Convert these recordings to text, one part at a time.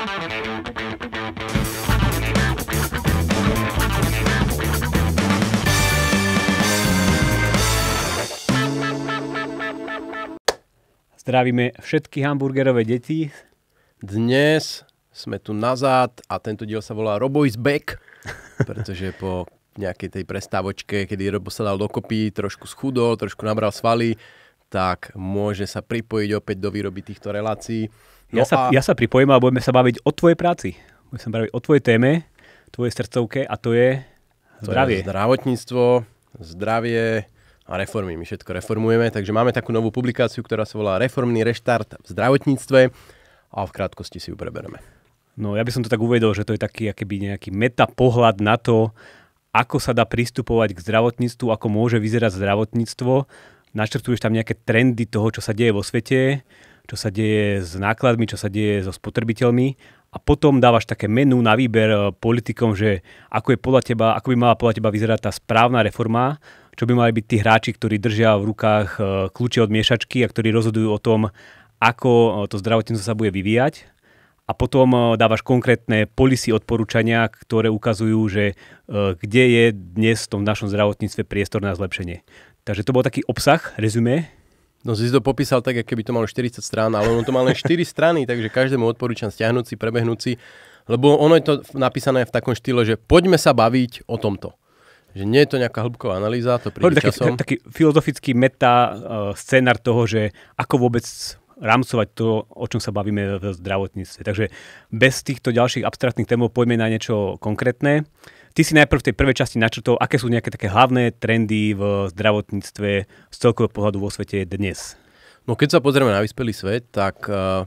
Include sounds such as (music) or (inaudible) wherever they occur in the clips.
Zdravíme všetky hamburgerové deti. Dnes sme tu nazad a tento diel sa volá Robo is back, (laughs) pretože po nejakej tej prestávočke, kedy Robo sa dal dokopy, trošku schudol, trošku nabral svaly, tak môže sa pripojiť opäť do výroby týchto relácií. No ja, sa, a... ja sa pripojím a budeme sa baviť o tvojej práci. Budeme sa baviť o tvojej téme, tvojej srdcovke a to je zdravie. To je zdravotníctvo, zdravie a reformy. My všetko reformujeme, takže máme takú novú publikáciu, ktorá sa volá Reformný reštart v zdravotníctve a v krátkosti si ju prebereme. No ja by som to tak uvedol, že to je taký akéby nejaký meta pohľad na to, ako sa dá pristupovať k zdravotníctvu, ako môže vyzerať zdravotníctvo. Načrtuješ tam nejaké trendy toho, čo sa deje vo svete čo sa deje s nákladmi, čo sa deje so spotrebiteľmi a potom dávaš také menu na výber eh, politikom, že ako, je podľa teba, ako by mala podľa teba vyzerať tá správna reforma, čo by mali byť tí hráči, ktorí držia v rukách eh, kľúče od miešačky a ktorí rozhodujú o tom, ako eh, to zdravotníctvo sa bude vyvíjať. A potom dávaš konkrétne policy odporúčania, ktoré ukazujú, že kde je dnes v tom našom zdravotníctve priestor na zlepšenie. Takže to bol taký obsah, rezume, No si to popísal tak, keby to malo 40 strán, ale on to mal len 4 strany, takže každému odporúčam stiahnuť si, prebehnúť si, lebo ono je to napísané v takom štýle, že poďme sa baviť o tomto. Že nie je to nejaká hĺbková analýza, to príde taký, časom. Taký filozofický meta uh, e, scénar toho, že ako vôbec rámcovať to, o čom sa bavíme v zdravotníctve. Takže bez týchto ďalších abstraktných témov poďme na niečo konkrétne. Ty si najprv v tej prvej časti načrtol, aké sú nejaké také hlavné trendy v zdravotníctve z celkového pohľadu vo svete dnes. No keď sa pozrieme na vyspelý svet, tak uh,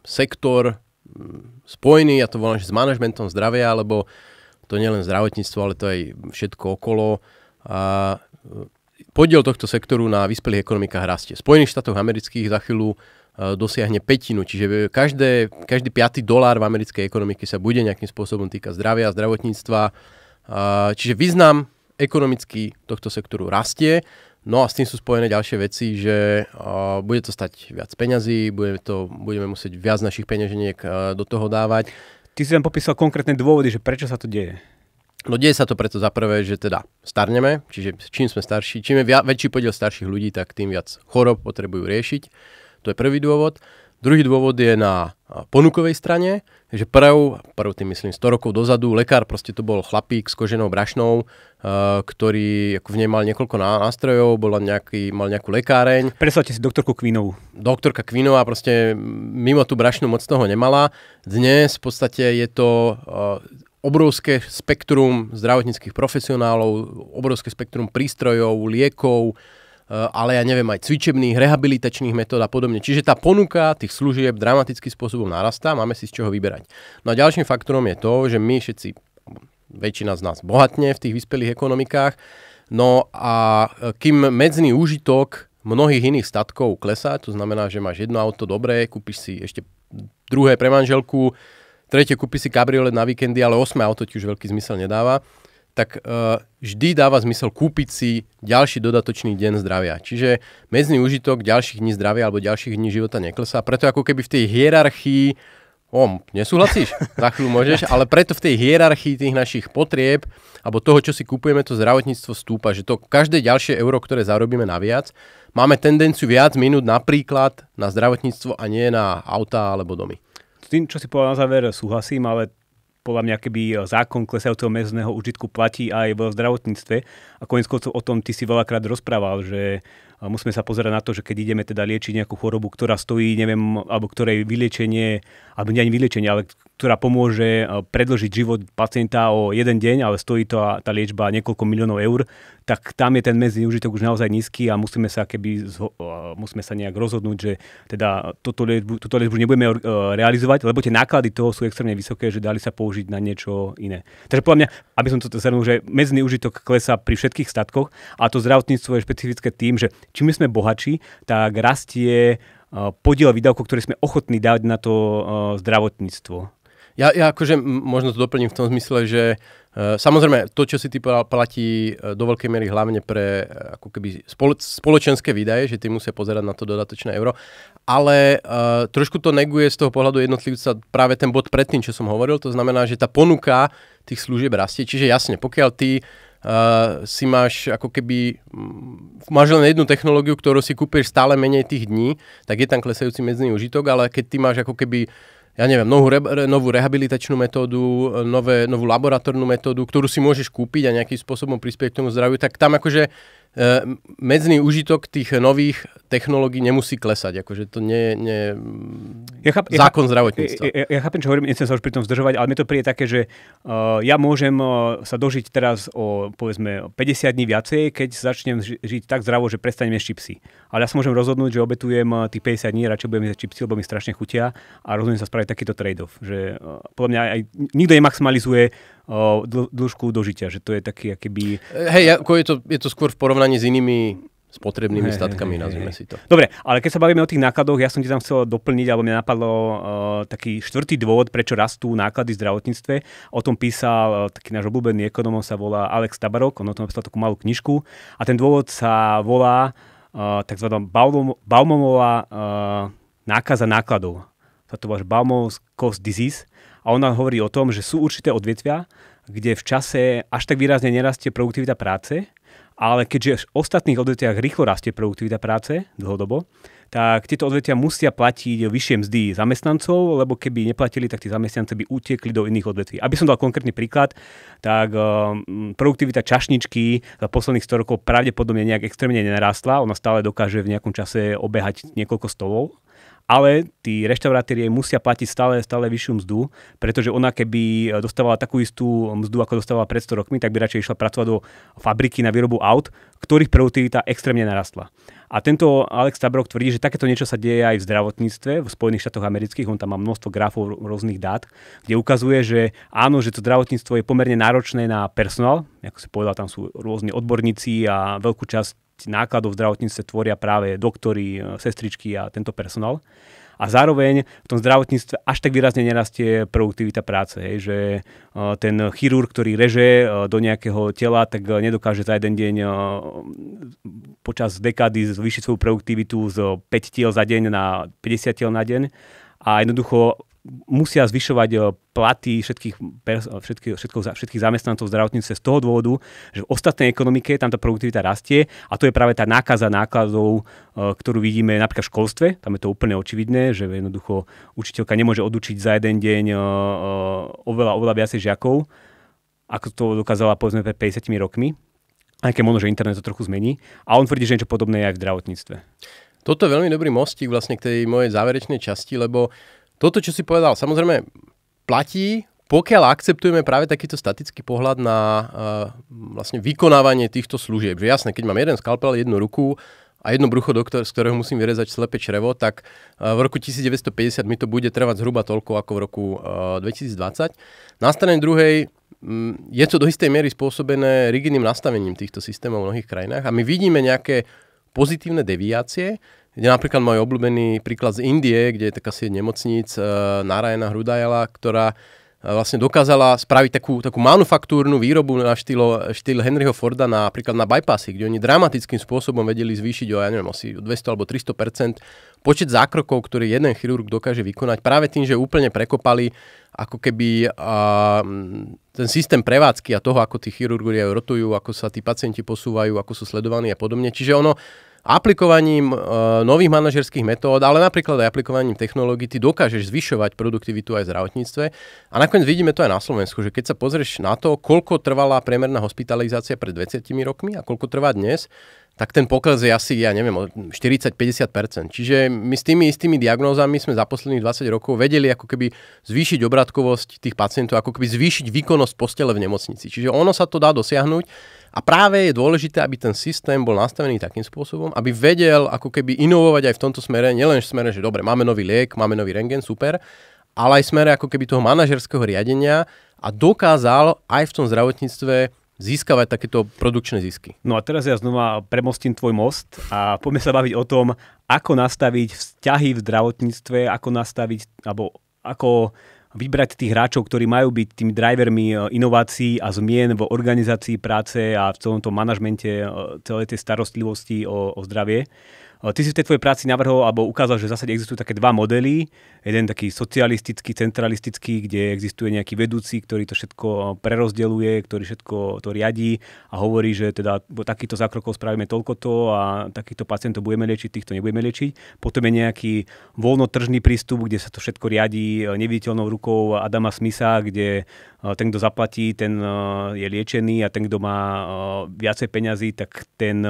sektor mm, spojený, ja to volám, že s manažmentom zdravia, alebo to nie len zdravotníctvo, ale to aj všetko okolo. A eh, podiel tohto sektoru na vyspelých ekonomikách rastie. Spojených štátoch amerických za chvíľu eh, dosiahne petinu, čiže každé, každý piatý dolár v americkej ekonomike sa bude nejakým spôsobom týka zdravia, zdravotníctva, Čiže význam ekonomický tohto sektoru rastie, no a s tým sú spojené ďalšie veci, že bude to stať viac peňazí, bude to, budeme musieť viac našich peňaženiek do toho dávať. Ty si tam popísal konkrétne dôvody, že prečo sa to deje. No deje sa to preto za prvé, že teda starneme, čiže čím sme starší, čím je väčší podiel starších ľudí, tak tým viac chorob potrebujú riešiť. To je prvý dôvod. Druhý dôvod je na ponukovej strane, že prv, prv tým myslím 100 rokov dozadu, lekár proste to bol chlapík s koženou brašnou, e, ktorý ako v nej mal niekoľko nástrojov, bol nejaký, mal nejakú lekáreň. Predstavte si doktorku Kvinovú. Doktorka Kvinová proste mimo tú brašnu moc toho nemala. Dnes v podstate je to e, obrovské spektrum zdravotníckých profesionálov, obrovské spektrum prístrojov, liekov, Eh, ale ja neviem, aj cvičebných, rehabilitačných metód a podobne. Čiže tá ponuka tých služieb dramatickým spôsobom narastá, máme si z čoho vyberať. No a ďalším faktorom je to, že my všetci, väčšina z nás bohatne v tých vyspelých ekonomikách, no a eh, kým medzný úžitok mnohých iných statkov klesá, to znamená, že máš jedno auto dobré, kúpiš si ešte druhé pre manželku, tretie kúpi si kabriolet na víkendy, ale osme auto ti už veľký zmysel nedáva, tak uh, vždy dáva zmysel kúpiť si ďalší dodatočný deň zdravia. Čiže medzný užitok ďalších dní zdravia alebo ďalších dní života neklesá. Preto ako keby v tej hierarchii O, nesúhlasíš? Za chvíľu môžeš, ale preto v tej hierarchii tých našich potrieb alebo toho, čo si kupujeme, to zdravotníctvo stúpa, že to každé ďalšie euro, ktoré zarobíme naviac, máme tendenciu viac minút napríklad na zdravotníctvo a nie na auta alebo domy. S tým, čo si povedal na záver, súhlasím, ale podľa mňa keby e, zákon klesajúceho mezného užitku platí aj v zdravotníctve. A konec koncov o tom ty si veľakrát rozprával, že e, musíme sa pozerať na to, že keď ideme teda liečiť nejakú chorobu, ktorá stojí, neviem, alebo ktorej vyliečenie, alebo nie ani vyliečenie, ale ktorá pomôže e, predložiť život pacienta o jeden deň, ale stojí to tá liečba niekoľko miliónov eur, tak tam je ten medzný užitok už naozaj nízky a musíme sa, keby, e, musíme sa nejak rozhodnúť, že teda toto liečbu, túto liečbu nebudeme e, realizovať, lebo tie náklady toho sú extrémne vysoké, že dali sa použiť na niečo iné. Takže podľa mňa, aby som to zhrnul, že medzný užitok klesá pri všetkých statkoch a to zdravotníctvo je špecifické tým, že čím sme bohatší, tak rastie podiel výdavkov, ktoré sme ochotní dať na to zdravotníctvo. Ja, ja akože možno to doplním v tom zmysle, že e, samozrejme to, čo si ty platí uh, do veľkej miery hlavne pre uh, ako keby spolo, spoločenské výdaje, že ty musia pozerať na to dodatočné euro, ale uh, trošku to neguje z toho pohľadu jednotlivca práve ten bod predtým, čo som hovoril, to znamená, že tá ponuka tých služieb rastie, čiže jasne, pokiaľ ty Uh, si máš ako keby, máš len jednu technológiu, ktorú si kúpieš stále menej tých dní, tak je tam klesajúci medzný užitok, ale keď ty máš ako keby ja neviem, novú, re, novú rehabilitačnú metódu, nové, novú laboratórnu metódu, ktorú si môžeš kúpiť a nejakým spôsobom prispieť k tomu zdraviu, tak tam akože E, medzný užitok tých nových technológií nemusí klesať. Akože to nie je mm, ja cháp, zákon ja, zdravotníctva. Ja, ja, ja chápem, čo hovorím, nechcem sa už pri tom zdržovať, ale mi to príde také, že uh, ja môžem uh, sa dožiť teraz o povedzme 50 dní viacej, keď začnem ži- žiť tak zdravo, že prestanem jesť čipsy. Ale ja sa môžem rozhodnúť, že obetujem uh, tých 50 dní, radšej budem jesť čipsy, lebo mi strašne chutia a rozhodnem sa spraviť takýto trade-off. Že, uh, podľa mňa aj, nikto nemaximalizuje dĺžku dožitia, že to je taký akéby... Eh, hej, ako je to, je to skôr v porovnaní s inými potrebnými hey, statkami, hey, nazvime hey. si to. Dobre, ale keď sa bavíme o tých nákladoch, ja som ti tam chcel doplniť, alebo mi napadlo uh, taký štvrtý dôvod, prečo rastú náklady v zdravotníctve. O tom písal uh, taký náš obľúbený ekonom, sa volá Alex Tabarok, on o tom napísal takú malú knižku a ten dôvod sa volá uh, tzv. Baum- Baumová uh, nákaza nákladov. Sa to volá Baumov's Cost Disease a ona hovorí o tom, že sú určité odvetvia, kde v čase až tak výrazne nerastie produktivita práce, ale keďže v ostatných odvetviach rýchlo rastie produktivita práce dlhodobo, tak tieto odvetvia musia platiť vyššie mzdy zamestnancov, lebo keby neplatili, tak tí zamestnanci by utekli do iných odvetví. Aby som dal konkrétny príklad, tak um, produktivita čašničky za posledných 100 rokov pravdepodobne nejak extrémne nenarastla. Ona stále dokáže v nejakom čase obehať niekoľko stovov ale tí reštaurátori musia platiť stále, stále vyššiu mzdu, pretože ona keby dostávala takú istú mzdu, ako dostávala pred 100 rokmi, tak by radšej išla pracovať do fabriky na výrobu aut, ktorých produktivita extrémne narastla. A tento Alex Tabrok tvrdí, že takéto niečo sa deje aj v zdravotníctve v Spojených štátoch amerických. On tam má množstvo grafov rôznych dát, kde ukazuje, že áno, že to zdravotníctvo je pomerne náročné na personál. Ako si povedal, tam sú rôzni odborníci a veľkú časť nákladov v zdravotníctve tvoria práve doktory, e, sestričky a tento personál. A zároveň v tom zdravotníctve až tak výrazne nerastie produktivita práce, hej, že e, ten chirurg, ktorý reže e, do nejakého tela, tak nedokáže za jeden deň počas dekády zvýšiť svoju produktivitu z 5 tiel za deň na 50 tiel na deň. A jednoducho musia zvyšovať eh, platy všetkých, všetkých, eh, všetkých, všetkých zamestnancov v zdravotníctve z toho dôvodu, že v ostatnej ekonomike tam tá produktivita rastie a to je práve tá nákaza nákladov, eh, ktorú vidíme napríklad v školstve. Tam je to úplne očividné, že jednoducho učiteľka nemôže odučiť za jeden deň oveľa, oveľa viacej žiakov, ako to dokázala povedzme pred 50 rokmi, aj keď možno, že internet to trochu zmení. A on tvrdí, že niečo podobné je aj v zdravotníctve. Toto je veľmi dobrý mostík vlastne k tej mojej záverečnej časti, lebo toto, čo si povedal, samozrejme platí, pokiaľ akceptujeme práve takýto statický pohľad na uh, vlastne vykonávanie týchto služieb. Že jasné, keď mám jeden skalpel, jednu ruku a jedno brucho, doktor, z ktorého musím vyrezať slepe črevo, tak uh, v roku 1950 mi to bude trvať zhruba toľko ako v roku uh, eh, 2020. Na strane druhej um, je to do istej miery spôsobené rigidným nastavením týchto systémov v mnohých krajinách a my vidíme nejaké pozitívne deviácie, je napríklad môj obľúbený príklad z Indie, kde je taká sieť nemocníc uh, Narayana Hrudajala, ktorá eh, vlastne dokázala spraviť takú, takú manufaktúrnu výrobu na štýlo, štýl Henryho Forda na, napríklad na bypassy, kde oni dramatickým spôsobom vedeli zvýšiť o, ja neviem, asi 200 alebo 300 počet zákrokov, ktorý jeden chirurg dokáže vykonať práve tým, že úplne prekopali ako keby a, eh, ten systém prevádzky a toho, ako tí chirurgovia rotujú, ako sa tí pacienti posúvajú, ako sú sledovaní a podobne. Čiže ono aplikovaním e, nových manažerských metód, ale napríklad aj aplikovaním technológií, ty dokážeš zvyšovať produktivitu aj v zdravotníctve. A nakoniec vidíme to aj na Slovensku, že keď sa pozrieš na to, koľko trvala priemerná hospitalizácia pred 20 rokmi a koľko trvá dnes, tak ten pokles je asi, ja neviem, 40-50%. Čiže my s tými istými diagnózami sme za posledných 20 rokov vedeli ako keby zvýšiť obratkovosť tých pacientov, ako keby zvýšiť výkonnosť postele v nemocnici. Čiže ono sa to dá dosiahnuť a práve je dôležité, aby ten systém bol nastavený takým spôsobom, aby vedel ako keby inovovať aj v tomto smere, nielen v smere, že dobre, máme nový liek, máme nový rengen, super, ale aj v smere ako keby toho manažerského riadenia a dokázal aj v tom zdravotníctve získavať takéto produkčné zisky. No a teraz ja znova premostím tvoj most a poďme sa baviť o tom, ako nastaviť vzťahy v zdravotníctve, ako nastaviť, alebo ako vybrať tých hráčov, ktorí majú byť tými drivermi e, inovácií a zmien v organizácii práce a v celom tom manažmente e, celej tej starostlivosti o, o zdravie. Ty si v tej tvojej práci navrhol alebo ukázal, že v zásade existujú také dva modely. Jeden taký socialistický, centralistický, kde existuje nejaký vedúci, ktorý to všetko prerozdeluje, ktorý všetko to riadí a hovorí, že teda takýto takýchto zákrokov spravíme toľko to a takýchto pacientov budeme liečiť, týchto nebudeme liečiť. Potom je nejaký voľnotržný prístup, kde sa to všetko riadi e, neviditeľnou rukou Adama Smitha, kde e, ten, kto zaplatí, ten e, je liečený a ten, kto má viacej peňazí, tak ten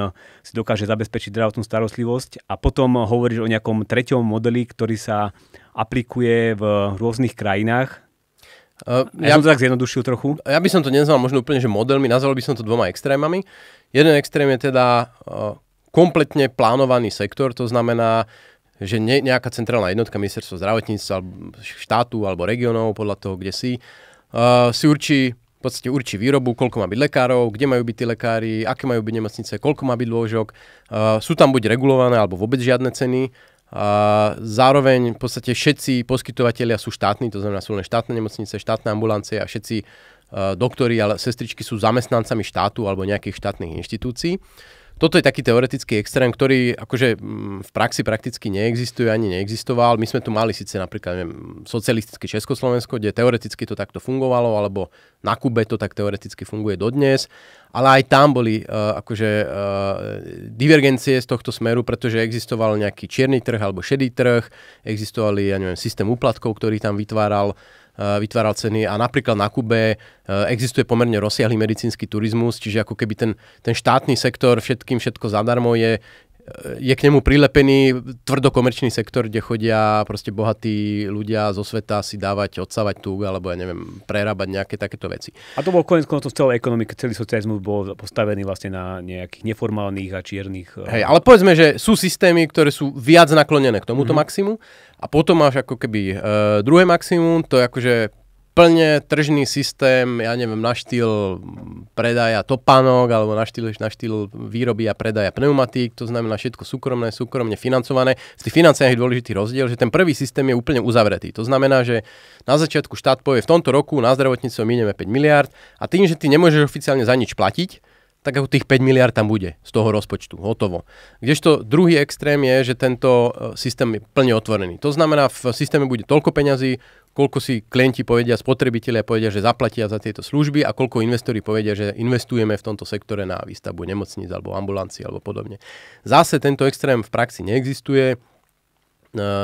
si dokáže zabezpečiť zdravotnú starostlivosť dosť. a potom hovoríš o nejakom treťom modeli, ktorý sa aplikuje v rôznych krajinách. Uh, ja, ja som to tak zjednodušil trochu. Ja by som to nezval možno úplne, že modelmi, nazval by som to dvoma extrémami. Jeden extrém je teda uh, kompletne plánovaný sektor, to znamená, že ne, nejaká centrálna jednotka ministerstva zdravotníctva, štátu alebo regionov, podľa toho, kde si, uh, si určí v podstate určí výrobu, koľko má byť lekárov, kde majú byť tí lekári, aké majú byť nemocnice, koľko má byť dôžok. Uh, sú tam buď regulované alebo vôbec žiadne ceny. Uh, zároveň v podstate všetci poskytovateľia sú štátni, to znamená sú len štátne nemocnice, štátne ambulancie a všetci uh, doktori a sestričky sú zamestnancami štátu alebo nejakých štátnych inštitúcií toto je taký teoretický extrém, ktorý akože mm, v praxi prakticky neexistuje ani neexistoval. My sme tu mali síce napríklad neviem, socialistické Československo, kde teoreticky to takto fungovalo, alebo na Kube to tak teoreticky funguje dodnes, ale aj tam boli uh, akože uh, divergencie z tohto smeru, pretože existoval nejaký čierny trh alebo šedý trh, existovali, ja neviem, systém úplatkov, ktorý tam vytváral Eh, vytváral ceny a napríklad na Kube eh, existuje pomerne rozsiahly medicínsky turizmus, čiže ako keby ten, ten štátny sektor všetkým všetko zadarmo je, je k nemu prilepený tvrdokomerčný sektor, kde chodia proste bohatí ľudia zo sveta si dávať, odsávať tú alebo ja neviem, prerábať nejaké takéto veci. A to bol konec koncov v celej celý socializmus bol postavený vlastne na nejakých neformálnych a čiernych... Eh, Hej, ale povedzme, že sú systémy, ktoré sú viac naklonené k tomuto mm-hmm. maximu a potom máš ako keby e, druhé maximum, to je akože plne tržný systém, ja neviem, na štýl predaja topánok alebo na štýl, na štýl výroby a predaja pneumatík, to znamená všetko súkromné, súkromne financované. Z tých financiách je dôležitý rozdiel, že ten prvý systém je úplne uzavretý. To znamená, že na začiatku štát povie, v tomto roku na zdravotníctvo minieme 5 miliard a tým, že ty nemôžeš oficiálne za nič platiť, tak ako tých 5 miliard tam bude z toho rozpočtu, hotovo. Kdežto druhý extrém je, že tento e, systém je plne otvorený. To znamená, v systéme bude toľko peňazí, koľko si klienti povedia, spotrebitelia povedia, že zaplatia za tieto služby a koľko investori povedia, že investujeme v tomto sektore na výstavbu nemocníc alebo ambulancii alebo podobne. Zase tento extrém v praxi neexistuje, e,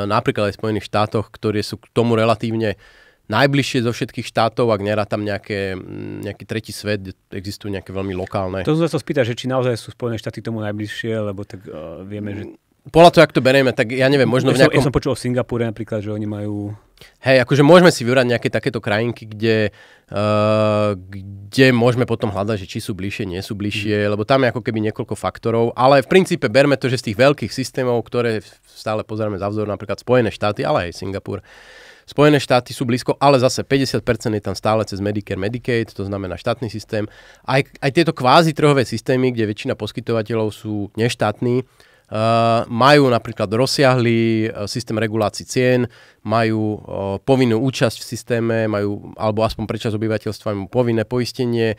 napríklad aj v Spojených štátoch, ktoré sú k tomu relatívne uh, najbližšie zo všetkých štátov, ak tam nejaké, nejaký tretí svet, existujú nejaké veľmi lokálne. To som sa spýta, že či naozaj sú Spojené štáty tomu najbližšie, lebo tak uh, vieme, že... Podľa toho, ak to berieme, tak ja neviem, možno ja som, v nejakom... Ja som počul o Singapúre napríklad, že oni majú... Hej, akože môžeme si vybrať nejaké takéto krajinky, kde, uh, kde môžeme potom hľadať, že či sú bližšie, nie sú bližšie, mm. lebo tam je ako keby niekoľko faktorov, ale v princípe berme to, že z tých veľkých systémov, ktoré stále pozeráme za vzor, napríklad Spojené štáty, ale aj Singapur, Spojené štáty sú blízko, ale zase 50% je tam stále cez Medicare, Medicaid, to znamená štátny systém. Aj, aj tieto kvázi trhové systémy, kde väčšina poskytovateľov sú neštátni, Uh, majú napríklad rozsiahlý uh, eh, systém regulácií cien, majú uh, povinnú účasť v systéme, majú, alebo aspoň prečas obyvateľstva majú povinné poistenie,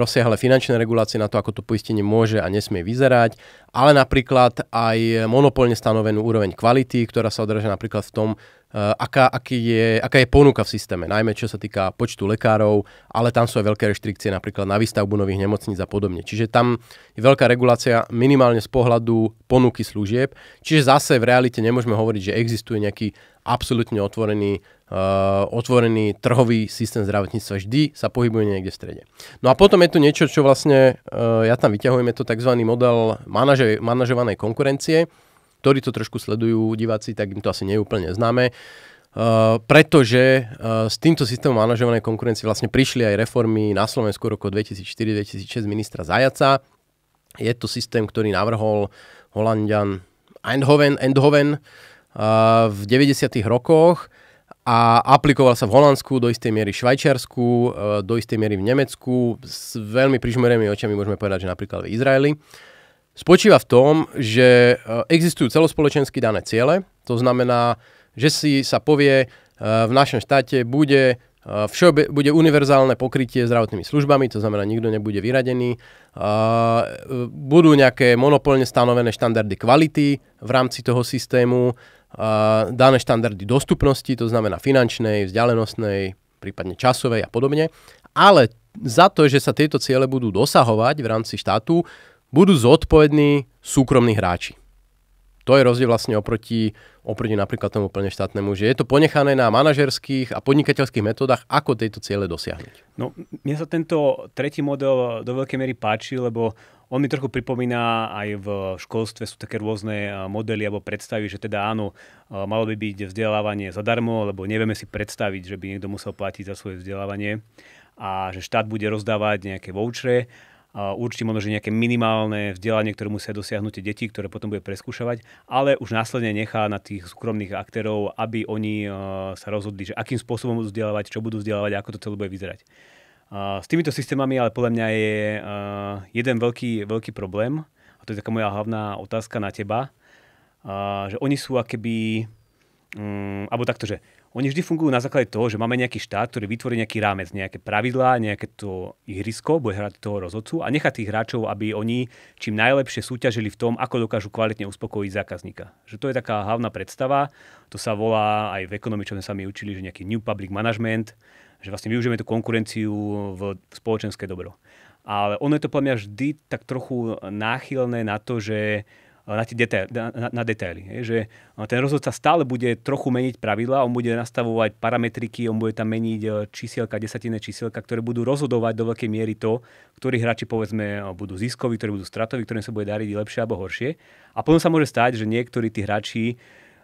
rozsiahle finančné regulácie na to, ako to poistenie môže a nesmie vyzerať, ale napríklad aj monopolne stanovenú úroveň kvality, ktorá sa odráža napríklad v tom, Eh, aká, aký je, aká je ponuka v systéme, najmä čo sa týka počtu lekárov, ale tam sú aj veľké reštrikcie napríklad na výstavbu nových nemocníc a podobne. Čiže tam je veľká regulácia minimálne z pohľadu ponuky služieb, čiže zase v realite nemôžeme hovoriť, že existuje nejaký absolútne otvorený, uh, otvorený trhový systém zdravotníctva. Vždy sa pohybuje niekde v strede. No a potom je tu niečo, čo vlastne uh, ja tam vyťahujem, je to tzv. model manaže, manažovanej konkurencie, ktorí to trošku sledujú diváci, tak im to asi nie je úplne známe. Uh, pretože uh, s týmto systémom manažovanej konkurencie vlastne prišli aj reformy na Slovensku roku 2004-2006 ministra Zajaca. Je to systém, ktorý navrhol Holandian Eindhoven, Eindhoven uh, v 90. rokoch a aplikoval sa v Holandsku, do istej miery Švajčiarsku, uh, do istej miery v Nemecku. S veľmi prižmerenými očami môžeme povedať, že napríklad v Izraeli. Uh, spočíva v tom, že eh, existujú celospoločensky dané ciele, to znamená, že si sa povie, eh, v našom štáte bude eh, Všeobe, bude univerzálne pokrytie zdravotnými službami, to znamená, nikto nebude vyradený. Budú nejaké monopolne stanovené štandardy kvality v rámci toho systému, dané štandardy dostupnosti, to znamená finančnej, vzdialenostnej, prípadne časovej a podobne. Ale za to, že sa tieto ciele budú dosahovať v rámci štátu, budú zodpovední súkromní hráči. To je rozdiel vlastne oproti, oproti napríklad tomu plne štátnemu, že je to ponechané na manažerských a podnikateľských metodách, ako tejto ciele dosiahnuť. No, mne sa tento tretí model do veľkej miery páči, lebo on mi trochu pripomína aj v školstve sú také rôzne modely alebo predstavy, že teda áno, malo by byť vzdelávanie zadarmo, lebo nevieme si predstaviť, že by niekto musel platiť za svoje vzdelávanie a že štát bude rozdávať nejaké vouchere a určite možno, že nejaké minimálne vzdelanie, ktoré musia dosiahnuť tie deti, ktoré potom bude preskúšavať, ale už následne nechá na tých súkromných aktérov, aby oni e, sa rozhodli, že akým spôsobom budú vzdelávať, čo budú vzdelávať, ako to celé bude vyzerať. S týmito systémami ale podľa mňa je e, jeden veľký, veľký problém, a to je taká moja hlavná otázka na teba, že oni sú akéby um, alebo takto, že oni vždy fungujú na základe toho, že máme nejaký štát, ktorý vytvorí nejaký rámec, nejaké pravidlá, nejaké to ihrisko, bude hrať toho rozhodcu a nechá tých hráčov, aby oni čím najlepšie súťažili v tom, ako dokážu kvalitne uspokojiť zákazníka. Že to je taká hlavná predstava, to sa volá aj v ekonomii, čo sme sa my učili, že nejaký new public management, že vlastne využijeme tú konkurenciu v spoločenské dobro. Ale ono je to podľa mňa vždy tak trochu náchylné na to, že Eh, na, detaily, na, na detaily. že eh, ten rozhodca stále bude trochu meniť pravidla, on bude nastavovať parametriky, on bude tam meniť eh, čísielka, desatinné čísielka, ktoré budú rozhodovať do veľkej miery to, ktorí hráči povedzme budú ziskoví, ktorí budú stratoví, ktorým sa bude dariť lepšie alebo horšie. A potom sa môže stať, že niektorí tí hráči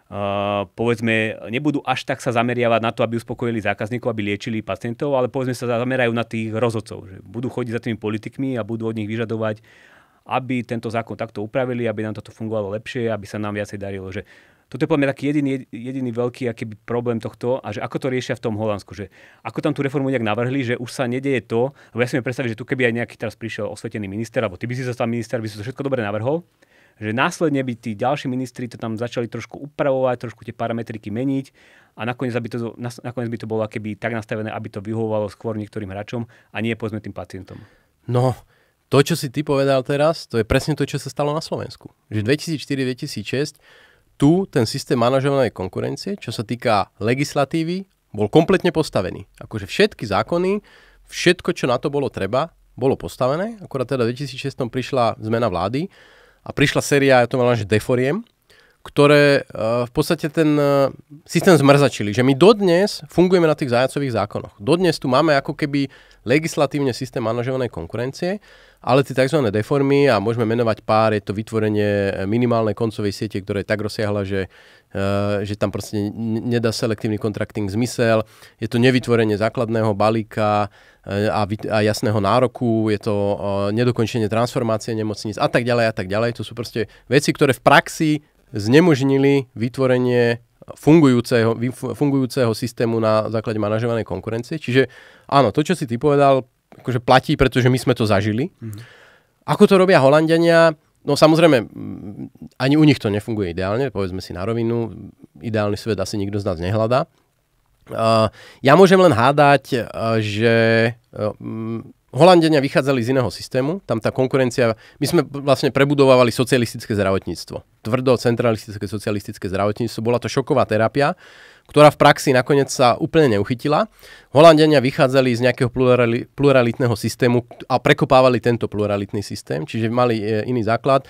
Uh, povedzme, nebudú až tak sa zameriavať na to, aby uspokojili zákazníkov, aby liečili pacientov, ale povedzme sa zamerajú na tých rozhodcov. Že budú chodiť za tými politikmi a budú od nich vyžadovať, aby tento zákon takto upravili, aby nám toto fungovalo lepšie, aby sa nám viacej darilo. Že toto je podľa mňa taký jediný, jediný veľký akýby problém tohto a že ako to riešia v tom Holandsku, že ako tam tú reformu nejak navrhli, že už sa nedieje to, lebo ja si mi predstavím, že tu keby aj nejaký teraz prišiel osvetený minister, alebo ty by si sa tam minister, by si to všetko dobre navrhol, že následne by tí ďalší ministri to tam začali trošku upravovať, trošku tie parametriky meniť a nakoniec, aby to, nakoniec by to bolo keby tak nastavené, aby to vyhovovalo skôr niektorým hráčom a nie povedzme tým pacientom. No, to, čo si ty povedal teraz, to je presne to, čo sa stalo na Slovensku. Že 2004-2006 tu ten systém manažovanej konkurencie, čo sa týka legislatívy, bol kompletne postavený. Akože všetky zákony, všetko, čo na to bolo treba, bolo postavené. Akurát teda v 2006 prišla zmena vlády a prišla séria, ja to mám že deforiem, ktoré e, v podstate ten e, systém zmrzačili. Že my dodnes fungujeme na tých zajacových zákonoch. Dodnes tu máme ako keby legislatívne systém manažovanej konkurencie ale tie tzv. deformy, a môžeme menovať pár, je to vytvorenie eh, minimálnej koncovej siete, ktorá je tak rozsiahla, že, eh, že tam proste nedá selektívny kontrakting zmysel. Je to nevytvorenie základného balíka eh, a, a jasného nároku, je to nedokončenie transformácie nemocníc a tak ďalej a tak ďalej. To sú proste veci, ktoré v praxi znemožnili vytvorenie fungujúceho, fungujúceho systému na základe manažovanej konkurencie. Čiže áno, to, čo si ty povedal, akože platí, pretože my sme to zažili. Mm. Ako to robia Holandiania? No samozrejme, ani u nich to nefunguje ideálne, povedzme si na rovinu, ideálny svet asi nikto z nás nehľadá. Uh, ja môžem len hádať, uh, že uh, e, Holandenia vychádzali z iného systému, tam tá konkurencia, my sme vlastne prebudovávali socialistické zdravotníctvo. Tvrdo centralistické socialistické zdravotníctvo, bola to šoková terapia, ktorá v praxi nakoniec sa úplne neuchytila. Holandania vychádzali z nejakého plurali, pluralitného systému a prekopávali tento pluralitný systém, čiže mali e, iný základ.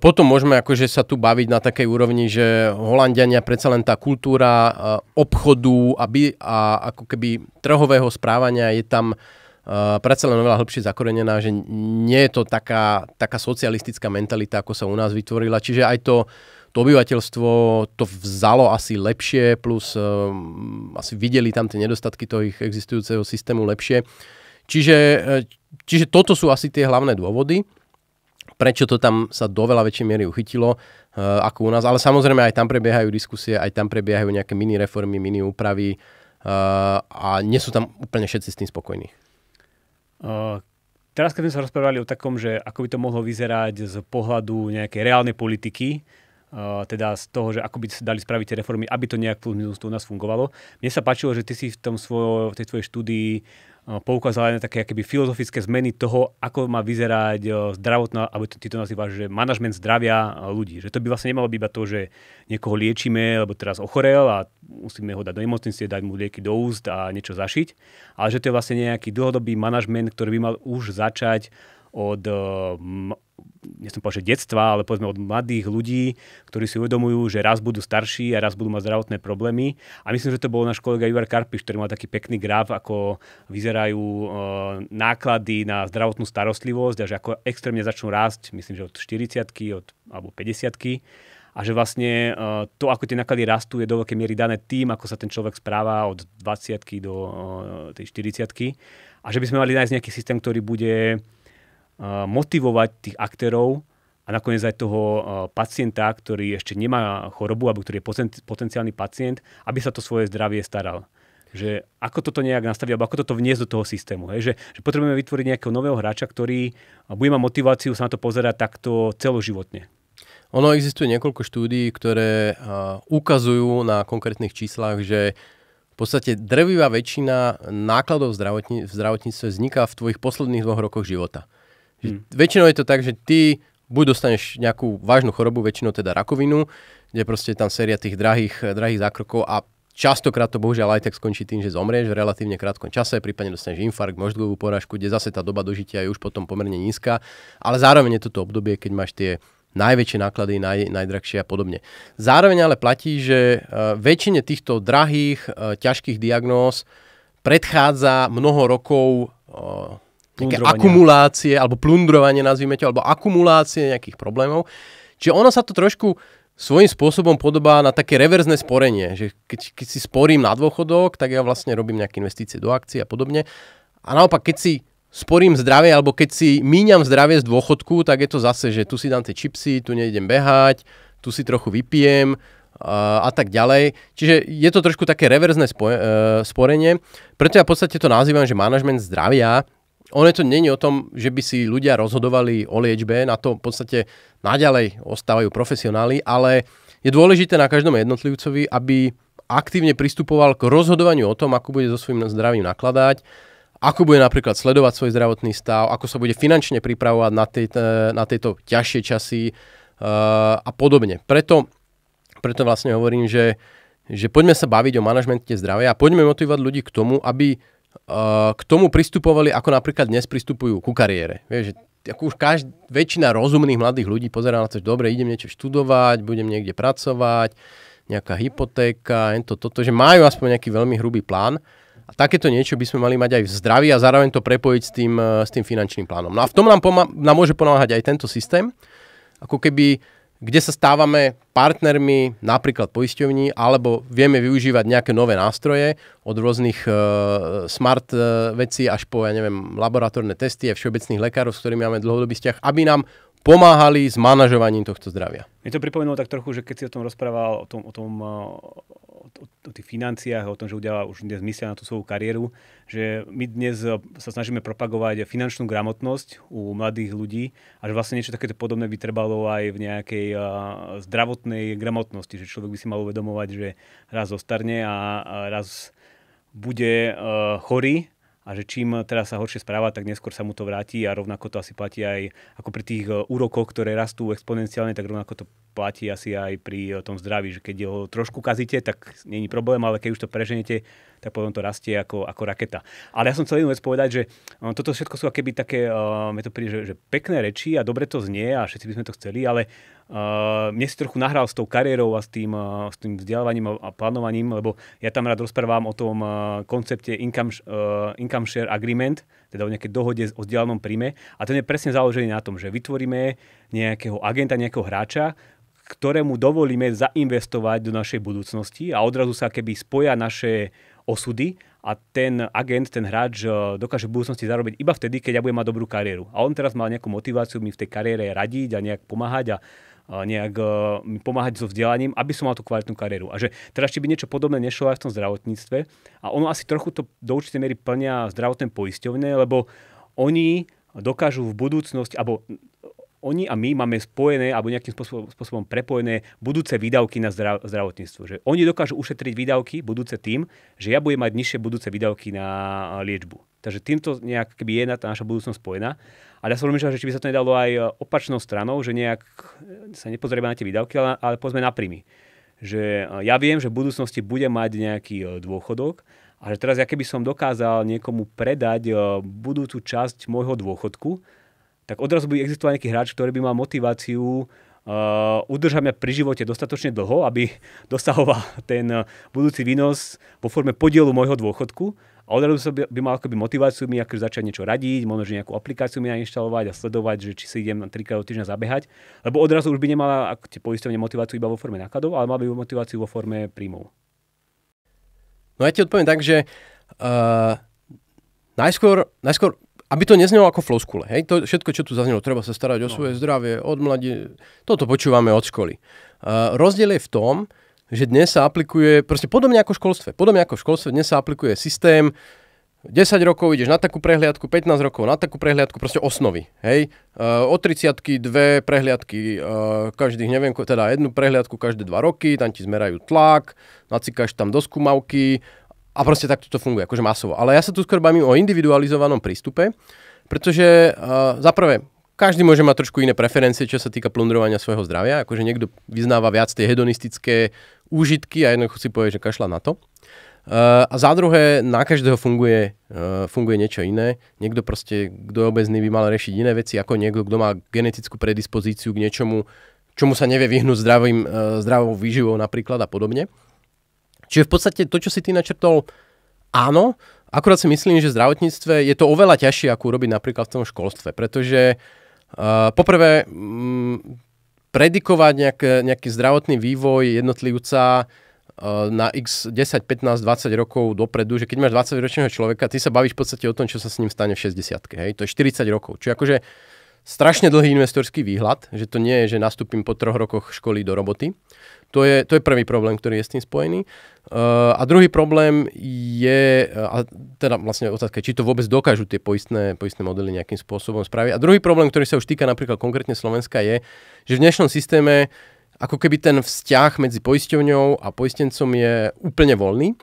potom môžeme akože sa tu baviť na takej úrovni, že Holandiania predsa len tá kultúra e, obchodu a, by, a ako keby trhového správania je tam uh, predsa len oveľa hĺbšie zakorenená, že nie je to taká, taká socialistická mentalita, ako sa u nás vytvorila. Čiže aj to to obyvateľstvo to vzalo asi lepšie, plus um, asi videli tam tie nedostatky toho ich existujúceho systému lepšie. Čiže, eh, čiže toto sú asi tie hlavné dôvody, prečo to tam sa do veľa väčšej miery uchytilo uh, ako u nás. Ale samozrejme aj tam prebiehajú diskusie, aj tam prebiehajú nejaké mini reformy, mini úpravy uh, a nie sú tam úplne všetci s tým spokojní. Uh, teraz, keď sme sa rozprávali o takom, že ako by to mohlo vyzerať z pohľadu nejakej reálnej politiky, Eh, teda z toho, že ako by dali spraviť tie reformy, aby to nejak plus u nás fungovalo. Mne sa páčilo, že ty si v, tom svojo, v tej svojej štúdii eh, poukázala aj na také akéby filozofické zmeny toho, ako má vyzerať eh, zdravotná, alebo ty to nazývaš, že manažment zdravia ľudí. Že to by vlastne nemalo byť iba to, že niekoho liečíme, lebo teraz ochorel a musíme ho dať do nemocnice, dať mu lieky do úst a niečo zašiť, ale že to je vlastne nejaký dlhodobý manažment, ktorý by mal už začať od nechcem povedať, že detstva, ale povedzme od mladých ľudí, ktorí si uvedomujú, že raz budú starší a raz budú mať zdravotné problémy. A myslím, že to bol náš kolega Ivar Karpiš, ktorý mal taký pekný graf, ako vyzerajú e, náklady na zdravotnú starostlivosť a že ako extrémne začnú rásť, myslím, že od 40 od, alebo 50 a že vlastne e, to, ako tie náklady rastú, je do veľkej miery dané tým, ako sa ten človek správa od 20 do e, tej 40 a že by sme mali nájsť nejaký systém, ktorý bude motivovať tých aktérov a nakoniec aj toho pacienta, ktorý ešte nemá chorobu alebo ktorý je potenciálny pacient, aby sa to svoje zdravie staral že ako toto nejak nastaviť, alebo ako toto vniesť do toho systému. Hej? Že, že potrebujeme vytvoriť nejakého nového hráča, ktorý bude mať motiváciu sa na to pozerať takto celoživotne. Ono existuje niekoľko štúdií, ktoré uh, ukazujú na konkrétnych číslach, že v podstate drvivá väčšina nákladov v, zdravotní- v zdravotníctve vzniká v tvojich posledných dvoch rokoch života. Hmm. Väčšinou je to tak, že ty buď dostaneš nejakú vážnu chorobu, väčšinou teda rakovinu, kde proste tam séria tých drahých, drahých zákrokov a častokrát to bohužiaľ aj tak skončí tým, že zomrieš v relatívne krátkom čase, prípadne dostaneš infarkt, mozgovú porážku, kde zase tá doba dožitia je už potom pomerne nízka, ale zároveň je toto obdobie, keď máš tie najväčšie náklady, naj, najdrahšie a podobne. Zároveň ale platí, že e, väčšine týchto drahých, e, ťažkých diagnóz predchádza mnoho rokov e, také akumulácie, alebo plundrovanie, nazvime to, alebo akumulácie nejakých problémov. Čiže ono sa to trošku svojím spôsobom podobá na také reverzné sporenie, že keď, keď si sporím na dôchodok, tak ja vlastne robím nejaké investície do akcií a podobne. A naopak, keď si sporím zdravie, alebo keď si míňam zdravie z dôchodku, tak je to zase, že tu si dám tie čipsy, tu nejdem behať, tu si trochu vypijem a, tak ďalej. Čiže je to trošku také reverzné spo, e, sporenie. Preto ja v podstate to nazývam, že manažment zdravia, ono to není o tom, že by si ľudia rozhodovali o liečbe, na to v podstate naďalej ostávajú profesionáli, ale je dôležité na každom jednotlivcovi, aby aktívne pristupoval k rozhodovaniu o tom, ako bude so svojím zdravím nakladať, ako bude napríklad sledovať svoj zdravotný stav, ako sa bude finančne pripravovať na, tej, e, na tieto ťažšie časy uh, a podobne. Preto, preto vlastne hovorím, že, že poďme sa baviť o manažmente zdravia a poďme motivovať ľudí k tomu, aby k tomu pristupovali, ako napríklad dnes pristupujú ku kariére. Vieš, že ako už každ- väčšina rozumných mladých ľudí pozerá na to, že dobre, idem niečo študovať, budem niekde pracovať, nejaká hypotéka, to, toto, že majú aspoň nejaký veľmi hrubý plán. A takéto niečo by sme mali mať aj v zdraví a zároveň to prepojiť s tým, s tým finančným plánom. No a v tom nám, pomá- nám môže pomáhať aj tento systém. Ako keby kde sa stávame partnermi napríklad poisťovní, alebo vieme využívať nejaké nové nástroje od rôznych e, smart e, vecí až po, ja neviem, laboratórne testy a všeobecných lekárov, s ktorými máme dlhodobý vzťah, aby nám pomáhali s manažovaním tohto zdravia. Mne to pripomenulo tak trochu, že keď si o tom rozprával, o, tom, o, tom, o, o, o tých financiách, o tom, že ľudia už dnes myslia na tú svoju kariéru, že my dnes sa snažíme propagovať finančnú gramotnosť u mladých ľudí a že vlastne niečo takéto podobné by trebalo aj v nejakej zdravotnej gramotnosti, že človek by si mal uvedomovať, že raz zostarne a, raz bude chorý a že čím teraz sa horšie správa, tak neskôr sa mu to vráti a rovnako to asi platí aj ako pri tých eh, úrokoch, ktoré rastú exponenciálne, tak rovnako to platí asi aj pri eh, tom zdraví, že keď ho trošku kazíte, tak není problém, ale keď už to preženete tak potom to rastie ako, ako raketa. Ale ja som chcel jednu vec povedať, že eh, toto všetko sú keby také, uh, to príde, že, že pekné reči a dobre to znie a všetci by sme to chceli, ale uh, mne si trochu nahral s tou kariérou a s tým, uh, s tým vzdelávaním a, a plánovaním, lebo ja tam rád rozprávam o tom uh, koncepte income, uh, income share agreement, teda o nejakej dohode o vzdelávnom príjme. A ten je presne založený na tom, že vytvoríme nejakého agenta, nejakého hráča, ktorému dovolíme zainvestovať do našej budúcnosti a odrazu sa keby spoja naše osudy a ten agent, ten hráč eh, dokáže v budúcnosti zarobiť iba vtedy, keď ja budem mať dobrú kariéru. A on teraz mal nejakú motiváciu mi v tej kariére radiť a nejak pomáhať a nejak eh, mi pomáhať so vzdelaním, aby som mal tú kvalitnú kariéru. A že teraz, či by niečo podobné nešlo aj v tom zdravotníctve. A ono asi trochu to do určitej miery plňa zdravotné poisťovne, lebo oni dokážu v budúcnosti, alebo oni a my máme spojené alebo nejakým spôsobom, spôsobom prepojené budúce výdavky na zdrav, zdravotníctvo. Že oni dokážu ušetriť výdavky budúce tým, že ja budem mať nižšie budúce výdavky na liečbu. Takže týmto nejak keby je na tá naša budúcnosť spojená. A ja som rozmýšľal, že či by sa to nedalo aj e, opačnou stranou, že nejak e, sa nepozrieme na tie výdavky, ale, ale pozme na príjmy. Že e, ja viem, že v budúcnosti budem mať nejaký dôchodok a že teraz ja keby som dokázal niekomu predať budúcu časť môjho dôchodku, tak odrazu by existoval nejaký hráč, ktorý by mal motiváciu Uh, udržať mňa pri živote dostatočne dlho, aby (laughs) dosahoval ten eh, budúci výnos vo forme podielu môjho dôchodku a odrazu sa by, by mal akoby motiváciu mi akože začať niečo radiť, možno, že nejakú aplikáciu mi nainštalovať a sledovať, že či si idem trikrát do týždňa zabehať, lebo odrazu už by nemala ako tie poistovne motiváciu iba vo forme nákladov, ale mal by motiváciu vo forme príjmov. No ja ti odpoviem tak, že uh, najskôr, najskôr aby to neznelo ako floskule. Hej? To všetko, čo tu zaznelo, treba sa starať no. o svoje zdravie, od mladí. Toto počúvame od školy. Uh, rozdiel je v tom, že dnes sa aplikuje, proste podobne ako v školstve, podobne ako v školstve, dnes sa aplikuje systém, 10 rokov ideš na takú prehliadku, 15 rokov na takú prehliadku, proste osnovy. Hej? Uh, od 30 dve prehliadky, uh, každých neviem, teda jednu prehliadku každé 2 roky, tam ti zmerajú tlak, nacikáš tam do skúmavky, a proste takto to funguje, akože masovo. Ale ja sa tu skôr bavím o individualizovanom prístupe, pretože uh, za prvé, každý môže mať trošku iné preferencie, čo sa týka plundrovania svojho zdravia. Akože niekto vyznáva viac tie hedonistické úžitky a jednoducho si povie, že kašla na to. Uh, a za druhé, na každého funguje, uh, funguje niečo iné. Niekto proste, kto je obezný, by mal riešiť iné veci ako niekto, kto má genetickú predispozíciu k niečomu, čomu sa nevie vyhnúť zdravým, uh, zdravou výživou napríklad a podobne. Čiže v podstate to, čo si ty načrtol, áno, akurát si myslím, že v zdravotníctve je to oveľa ťažšie, ako urobiť napríklad v tom školstve, pretože uh, poprvé m, mm, predikovať nejak, nejaký zdravotný vývoj jednotlivca eh, na x 10, 15, 20 rokov dopredu, že keď máš 20 ročného človeka, ty sa bavíš v podstate o tom, čo sa s ním stane v 60 hej? To je 40 rokov. Čiže akože strašne dlhý investorský výhľad, že to nie je, že nastúpim po troch rokoch školy do roboty. To je, to je prvý problém, ktorý je s tým spojený. Uh, a druhý problém je, eh, a teda vlastne otázka, či to vôbec dokážu tie poistné, poistné modely nejakým spôsobom spraviť. A druhý problém, ktorý sa už týka napríklad konkrétne Slovenska je, že v dnešnom systéme ako keby ten vzťah medzi poisťovňou a poistencom je úplne voľný.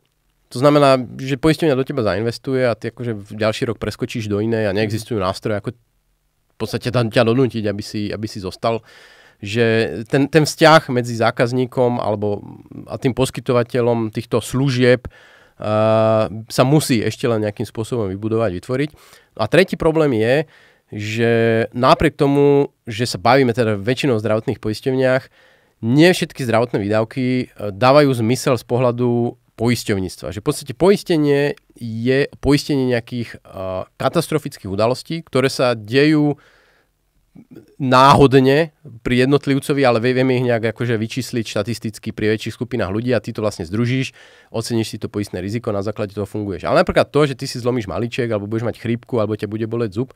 To znamená, že poistenia do teba zainvestuje a ty akože v ďalší rok preskočíš do inej a neexistujú nástroje, ako podstate tam ťa donútiť, aby si, aby si zostal že ten, ten vzťah medzi zákazníkom alebo a tým poskytovateľom týchto služieb uh, sa musí ešte len nejakým spôsobom vybudovať, vytvoriť. A tretí problém je, že napriek tomu, že sa bavíme teda väčšinou o zdravotných poisťovniach, nie všetky zdravotné výdavky eh, dávajú zmysel z pohľadu poisťovníctva. Že v podstate poistenie je poistenie nejakých uh, katastrofických udalostí, ktoré sa dejú náhodne pri jednotlivcovi, ale vieme ich nejak akože vyčísliť štatisticky pri väčších skupinách ľudí a ty to vlastne združíš, oceníš si to poistné riziko, na základe toho funguješ. Ale napríklad to, že ty si zlomíš maliček, alebo budeš mať chrípku, alebo ťa bude boleť zub,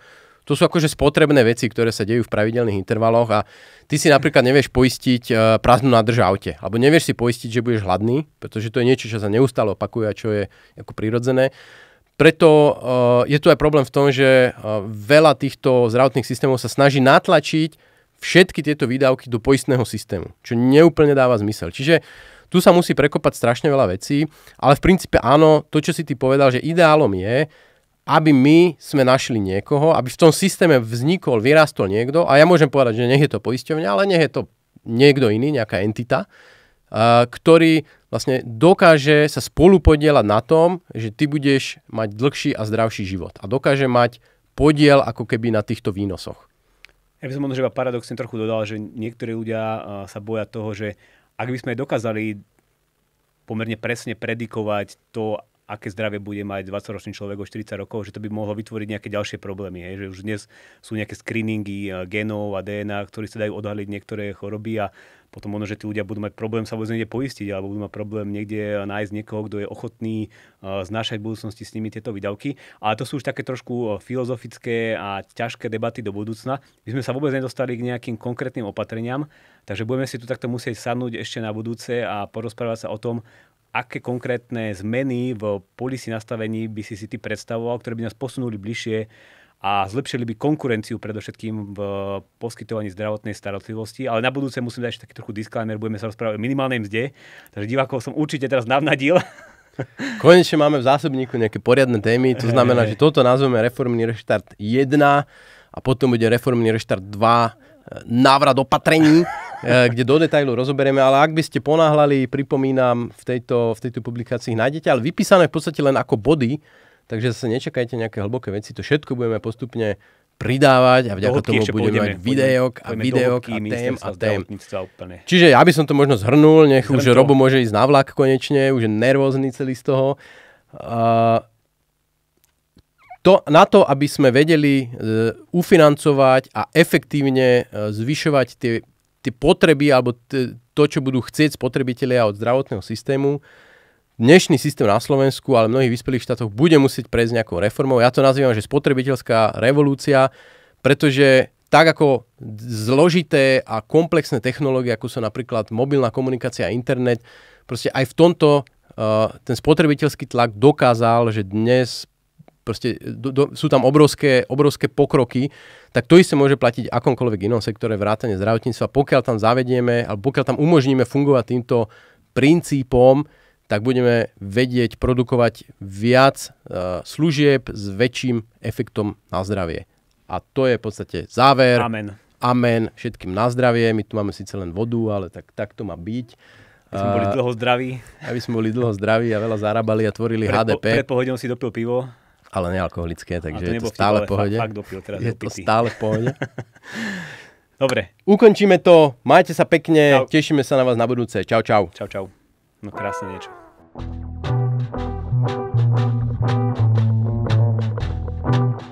to sú akože spotrebné veci, ktoré sa dejú v pravidelných intervaloch a ty si napríklad nevieš poistiť e, prázdnu nádrž aute, alebo nevieš si poistiť, že budeš hladný, pretože to je niečo, čo sa neustále opakuje a čo je ako prirodzené. Preto uh, je tu aj problém v tom, že uh, veľa týchto zdravotných systémov sa snaží natlačiť všetky tieto výdavky do poistného systému, čo neúplne dáva zmysel. Čiže tu sa musí prekopať strašne veľa vecí, ale v princípe áno, to, čo si ty povedal, že ideálom je, aby my sme našli niekoho, aby v tom systéme vznikol, vyrastol niekto, a ja môžem povedať, že nech je to poisťovňa, ale nech je to niekto iný, nejaká entita, uh, ktorý vlastne dokáže sa spolupodielať na tom, že ty budeš mať dlhší a zdravší život a dokáže mať podiel ako keby na týchto výnosoch. Ja by som možno iba paradoxne trochu dodal, že niektorí ľudia sa boja toho, že ak by sme dokázali pomerne presne predikovať to, aké zdravie bude mať 20-ročný človek o 40 rokov, že to by mohlo vytvoriť nejaké ďalšie problémy. Hej? Že už dnes sú nejaké screeningy eh, genov a DNA, ktorí sa dajú odhaliť niektoré choroby a potom ono, že tí ľudia budú mať problém sa vôbec niekde poistiť alebo budú mať problém niekde eh, nájsť niekoho, kto je ochotný eh, znášať v budúcnosti s nimi tieto výdavky. Ale to sú už také trošku filozofické a ťažké debaty do budúcna. My sme sa vôbec nedostali k nejakým konkrétnym opatreniam, takže budeme si tu takto musieť sadnúť ešte na budúce a porozprávať sa o tom, aké konkrétne zmeny v policy nastavení by si si ty predstavoval, ktoré by nás posunuli bližšie a zlepšili by konkurenciu predovšetkým v poskytovaní zdravotnej starostlivosti. Ale na budúce musím dať ešte taký trochu disclaimer, budeme sa rozprávať o minimálnej mzde, takže divákov som určite teraz navnadil. (laughs) Konečne máme v zásobníku nejaké poriadne témy, to znamená, (laughs) že toto nazveme reformný reštart 1 a potom bude reformný reštart 2, eh, návrat opatrení E, kde do detailu rozoberieme, ale ak by ste ponáhľali, pripomínam, v tejto, v tejto publikácii nájdete, ale vypísané v podstate len ako body, takže sa nečakajte nejaké hlboké veci, to všetko budeme postupne pridávať a vďaka tomu budeme mať videok a videok a tém a tém. Čiže ja by som to možno zhrnul, nech Zhrn už to. Robo môže ísť na vlak konečne, už je nervózny celý z toho. Uh, to, na to, aby sme vedeli uh, ufinancovať a efektívne uh, zvyšovať tie tie potreby alebo t- to, čo budú chcieť spotrebitelia od zdravotného systému, dnešný systém na Slovensku, ale v mnohých vyspelých štátoch bude musieť prejsť nejakou reformou. Ja to nazývam, že spotrebiteľská revolúcia, pretože tak ako zložité a komplexné technológie, ako sú napríklad mobilná komunikácia a internet, proste aj v tomto uh, ten spotrebiteľský tlak dokázal, že dnes proste do, do, sú tam obrovské, obrovské pokroky, tak to isté môže platiť akomkoľvek inom sektore vrátane zdravotníctva. Pokiaľ tam zavedieme, alebo pokiaľ tam umožníme fungovať týmto princípom, tak budeme vedieť produkovať viac uh, služieb s väčším efektom na zdravie. A to je v podstate záver. Amen. Amen všetkým na zdravie. My tu máme síce len vodu, ale tak, tak to má byť. Aby sme boli eh, dlho zdraví. Aby sme boli dlho zdraví a veľa zarábali a tvorili Pred, HDP. Pred pohodom si dopil pivo ale nealkoholické, takže je to stále v pohode. fakt dopil, teraz je to stále v pohode. (laughs) Dobre. Ukončíme to, majte sa pekne, čau. tešíme sa na vás na budúce. Čau, čau. Čau, čau. No krásne niečo. thank you